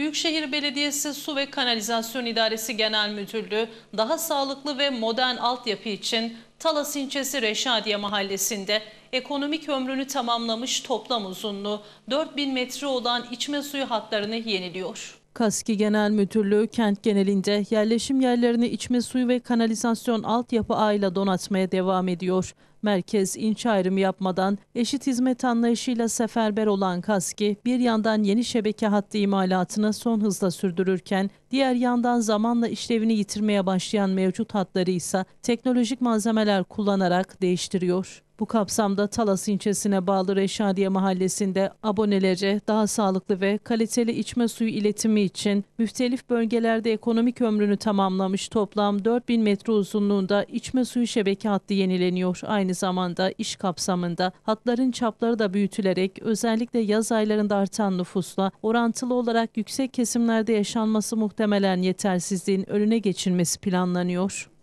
Büyükşehir Belediyesi Su ve Kanalizasyon İdaresi Genel Müdürlüğü daha sağlıklı ve modern altyapı için Talas ilçesi Reşadiye mahallesinde ekonomik ömrünü tamamlamış toplam uzunluğu 4000 metre olan içme suyu hatlarını yeniliyor. Kaski Genel Müdürlüğü kent genelinde yerleşim yerlerini içme suyu ve kanalizasyon altyapı ağıyla donatmaya devam ediyor. Merkez inç ayrımı yapmadan eşit hizmet anlayışıyla seferber olan KASKİ bir yandan yeni şebeke hattı imalatını son hızla sürdürürken diğer yandan zamanla işlevini yitirmeye başlayan mevcut hatları ise teknolojik malzemeler kullanarak değiştiriyor. Bu kapsamda Talas ilçesine bağlı Reşadiye mahallesinde abonelere daha sağlıklı ve kaliteli içme suyu iletimi için müftelif bölgelerde ekonomik ömrünü tamamlamış toplam 4000 metre uzunluğunda içme suyu şebeke hattı yenileniyor. Aynı Aynı zamanda iş kapsamında hatların çapları da büyütülerek özellikle yaz aylarında artan nüfusla orantılı olarak yüksek kesimlerde yaşanması muhtemelen yetersizliğin önüne geçilmesi planlanıyor.